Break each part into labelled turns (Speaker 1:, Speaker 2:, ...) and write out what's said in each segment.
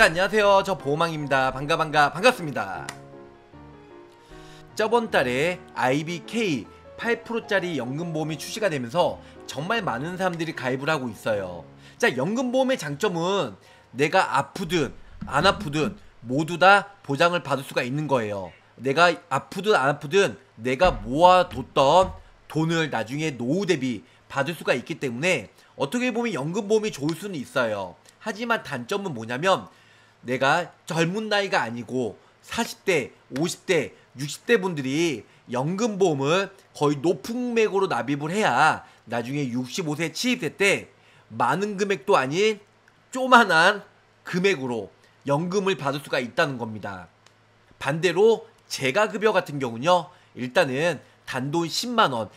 Speaker 1: 자 안녕하세요 저 보호망입니다 반가 반가 반갑습니다 저번 달에 IBK 8%짜리 연금보험이 출시가 되면서 정말 많은 사람들이 가입을 하고 있어요 자 연금보험의 장점은 내가 아프든 안 아프든 모두 다 보장을 받을 수가 있는 거예요 내가 아프든 안 아프든 내가 모아뒀던 돈을 나중에 노후 대비 받을 수가 있기 때문에 어떻게 보면 연금보험이 좋을 수는 있어요. 하지만 단점은 뭐냐면 내가 젊은 나이가 아니고 40대, 50대, 60대 분들이 연금보험을 거의 높은 금액으로 납입을 해야 나중에 65세 취입될 때 많은 금액도 아닌 쪼만한 금액으로 연금을 받을 수가 있다는 겁니다. 반대로 재가급여 같은 경우는요. 일단은 단돈 10만원,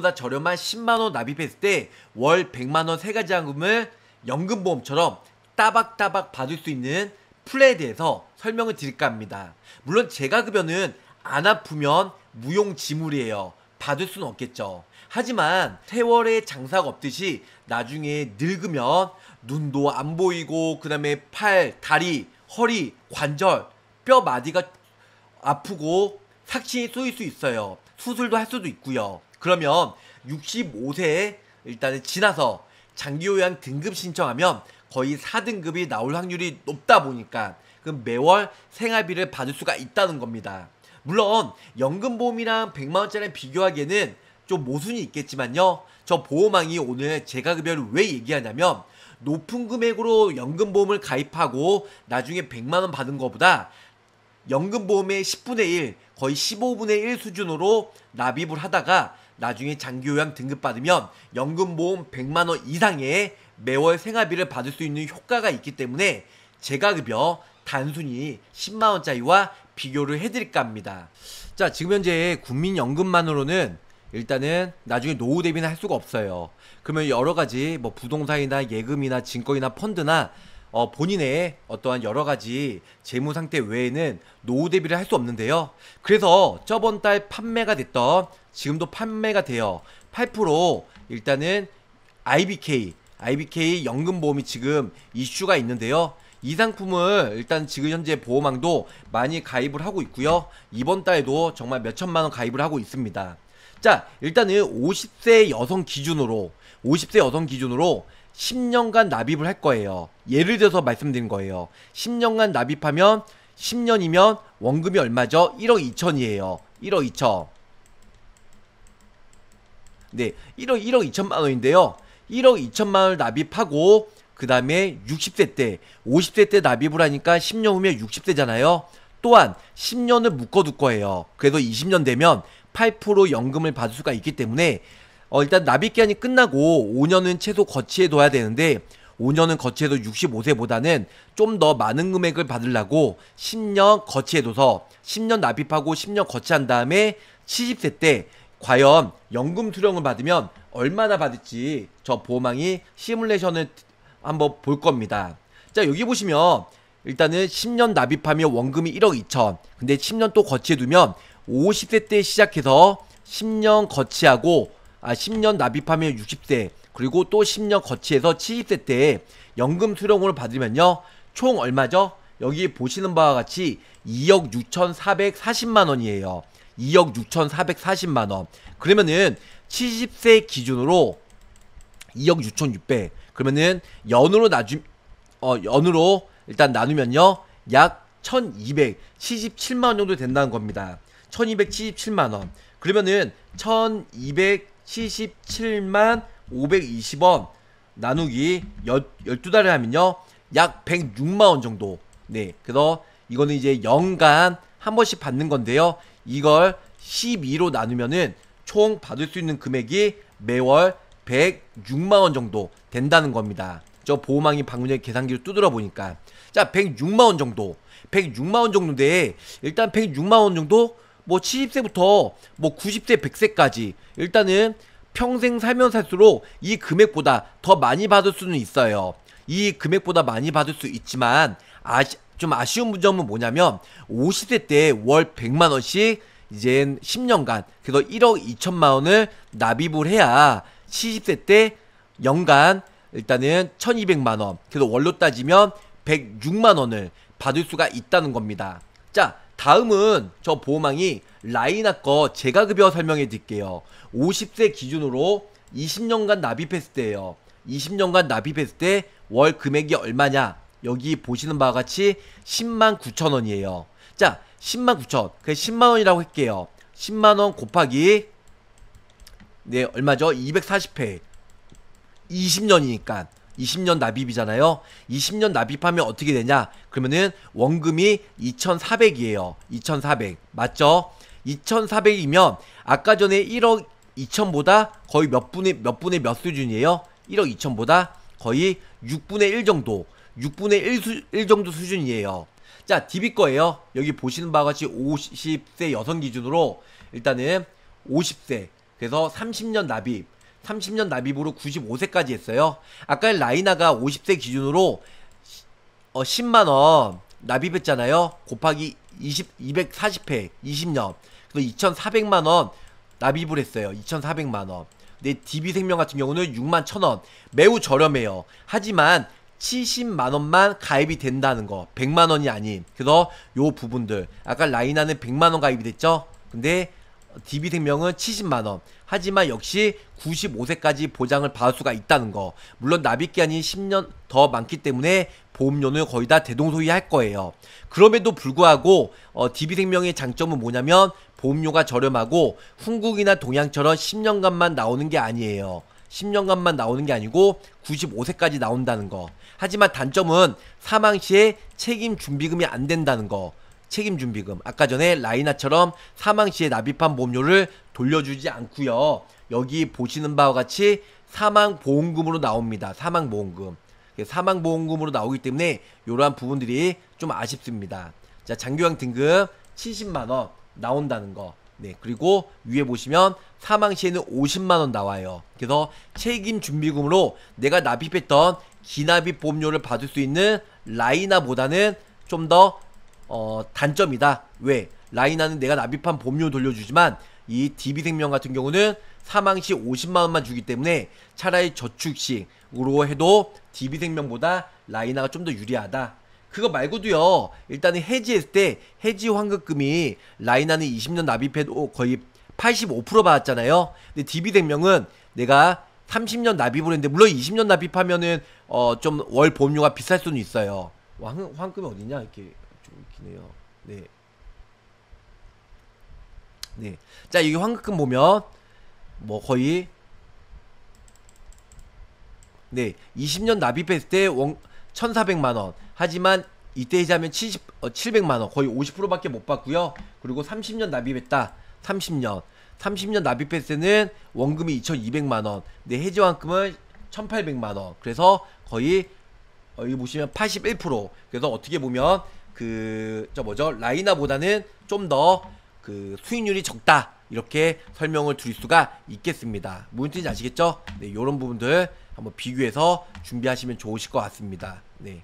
Speaker 1: 연금보험보다 저렴한 10만원 납입했을 때 월 100만원 세가지 한금을 연금보험처럼 따박따박 받을 수 있는 플레이에 대해서 설명을 드릴까 합니다. 물론 제가 급여는 안 아프면 무용지물이에요. 받을 수는 없겠죠. 하지만 세월의 장사가 없듯이 나중에 늙으면 눈도 안 보이고 그 다음에 팔, 다리, 허리, 관절, 뼈 마디가 아프고 삭신이 쏘일 수 있어요. 수술도 할 수도 있고요. 그러면 65세에 일단은 지나서 장기요양 등급 신청하면 거의 4등급이 나올 확률이 높다 보니까 그 매월 생활비를 받을 수가 있다는 겁니다. 물론 연금보험이랑 100만원짜리 비교하기에는 좀 모순이 있겠지만요. 저 보험왕이 오늘 재가급여를 왜 얘기하냐면 높은 금액으로 연금보험을 가입하고 나중에 100만원 받은 것보다 연금보험의 10분의 1, 거의 15분의 1 수준으로 납입을 하다가 나중에 장기요양 등급받으면 연금보험 100만원 이상의 매월 생활비를 받을 수 있는 효과가 있기 때문에 제가급여 단순히 10만원짜리와 비교를 해드릴까 합니다. 자, 지금 현재 국민연금만으로는 일단은 나중에 노후 대비는 할 수가 없어요. 그러면 여러 가지 뭐 부동산이나 예금이나 증권이나 펀드나 어, 본인의 어떠한 여러 가지 재무 상태 외에는 노후 대비를 할 수 없는데요. 그래서 저번 달 판매가 됐던 지금도 판매가 되어 8% 일단은 IBK, IBK 연금보험이 지금 이슈가 있는데요. 이 상품을 일단 지금 현재 보험왕도 많이 가입을 하고 있고요. 이번 달에도 정말 몇천만 원 가입을 하고 있습니다. 자, 일단은 50세 여성 기준으로 50세 여성 기준으로 10년간 납입을 할 거예요. 예를 들어서 말씀드린 거예요. 10년간 납입하면 10년이면 원금이 얼마죠? 1억 2천이에요. 1억 2천. 네, 1억 1억 2천만 원인데요. 1억 2천만 원을 납입하고 그 다음에 60세 때, 50세 때 납입을 하니까 10년 후면 60세잖아요. 또한 10년을 묶어둘 거예요. 그래서 20년 되면 8% 연금을 받을 수가 있기 때문에 어, 일단 납입 기한이 끝나고 5년은 최소 거치해 둬야 되는데 5년은 거치해도 65세보다는 좀 더 많은 금액을 받으려고 10년 거치해둬서 10년 납입하고 10년 거치한 다음에 70세 때 과연 연금 수령을 받으면 얼마나 받을지 저 보험왕이 시뮬레이션을 한번 볼 겁니다. 자 여기 보시면 일단은 10년 납입하면 원금이 1억 2천 근데 10년 또 거치해두면 50세 때 시작해서 10년 거치하고 아, 10년 납입하면 60세 그리고 또 10년 거치해서 70세 때 연금 수령으로 받으면요 총 얼마죠? 여기 보시는 바와 같이 2억 6,440만 원이에요. 2억 6,440만 원. 그러면은 70세 기준으로 2억 6,600. 그러면은 연으로 나중 어 연으로 일단 나누면요 약 1,277만 원 정도 된다는 겁니다. 1,277만 원. 그러면은 1,200 77만 520원 나누기 12달을 하면요. 약 106만원 정도. 네. 그래서 이거는 이제 연간 한 번씩 받는 건데요. 이걸 12로 나누면은 총 받을 수 있는 금액이 매월 106만원 정도 된다는 겁니다. 저 보호망이 방문제 계산기를 두드려 보니까. 자, 106만원 정도. 106만원 정도인데, 일단 106만원 정도 뭐 70세부터 뭐 90세, 100세까지 일단은 평생 살면 살수록 이 금액보다 더 많이 받을 수는 있어요. 이 금액보다 많이 받을 수 있지만 아시, 좀 아쉬운 점은 뭐냐면 50세 때 월 100만 원씩 이젠 10년간 그래서 1억 2천만 원을 납입을 해야 70세 때 연간 일단은 1200만 원 그래서 월로 따지면 106만 원을 받을 수가 있다는 겁니다. 자 다음은 저 보호망이 라이나 거 제가 급여 설명해 드릴게요. 50세 기준으로 20년간 납입했을 때예요. 20년간 납입했을 때 월 금액이 얼마냐? 여기 보시는 바와 같이 10만 9천 원이에요. 자, 10만 9천. 그 10만 원이라고 할게요. 10만 원 곱하기 네, 얼마죠? 240회. 20년이니까 20년 납입이잖아요. 20년 납입하면 어떻게 되냐? 그러면은 원금이 2,400이에요. 2,400. 맞죠? 2,400이면 아까 전에 1억 2천보다 거의 몇 분의 몇 분의 몇 수준이에요? 1억 2천보다 거의 6분의 1 정도. 6분의 1, 수, 1 정도 수준이에요. 자, DB 거예요. 여기 보시는 바와 같이 50세 여성 기준으로 일단은 50세. 그래서 30년 납입. 30년 납입으로 95세까지 했어요. 아까 라이나가 50세 기준으로 어, 10만원 납입했잖아요. 곱하기 20, 240회, 20년. 그래서 2,400만원 납입을 했어요. 2,400만원. 근데 DB생명 같은 경우는 6만 1 0원 매우 저렴해요. 하지만 70만원만 가입이 된다는 거. 100만원이 아닌. 그래서 요 부분들. 아까 라이나는 100만원 가입이 됐죠? 근데 DB생명은 70만원. 하지만 역시 95세까지 보장을 받을 수가 있다는 거. 물론 납입 기한이 10년 더 많기 때문에 보험료는 거의 다 대동소이할 거예요. 그럼에도 불구하고 어, DB생명의 장점은 뭐냐면 보험료가 저렴하고 훈국이나 동양처럼 10년간만 나오는 게 아니에요. 10년간만 나오는 게 아니고 95세까지 나온다는 거. 하지만 단점은 사망 시에 책임 준비금이 안 된다는 거. 책임 준비금. 아까 전에 라이나처럼 사망 시에 납입한 보험료를 돌려주지 않고요. 여기 보시는 바와 같이 사망보험금으로 나옵니다. 사망보험금. 사망보험금으로 나오기 때문에 이러한 부분들이 좀 아쉽습니다. 자, 장교형 등급 70만원 나온다는 거. 네, 그리고 위에 보시면 사망 시에는 50만원 나와요. 그래서 책임 준비금으로 내가 납입했던 기납입 보험료를 받을 수 있는 라이나보다는 좀더 어, 단점이다. 왜? 라이나는 내가 납입한 보험료 돌려주지만 이 DB생명 같은 경우는 사망 시 50만 원만 주기 때문에 차라리 저축식으로 해도 DB생명보다 라이나가 좀 더 유리하다. 그거 말고도요. 일단은 해지했을 때 해지 환급금이 라이나는 20년 납입해도 거의 85% 받았잖아요. 근데 DB생명은 내가 30년 납입을 했는데 물론 20년 납입하면은 어좀 월 보험료가 비쌀 수는 있어요. 와, 환, 환급이 어디냐 이렇게 좀 기네요. 네. 네. 자, 여기 황금 금 보면 뭐 거의 네, 20년 납입했을 때 원, 1,400만 원. 하지만 이때 해자면 70 어, 700만 원. 거의 50%밖에 못 받고요. 그리고 30년 납입했다. 30년. 30년 납입했을 때는 원금이 2,200만 원. 네, 해지 원금은 1,800만 원. 그래서 거의 어, 여기 보시면 81%. 그래서 어떻게 보면 그 저 뭐죠? 라이나보다는 좀더 그 수익률이 적다 이렇게 설명을 드릴 수가 있겠습니다 무슨 뜻인지 아시겠죠? 네, 요런 부분들 한번 비교해서 준비하시면 좋으실 것 같습니다 네.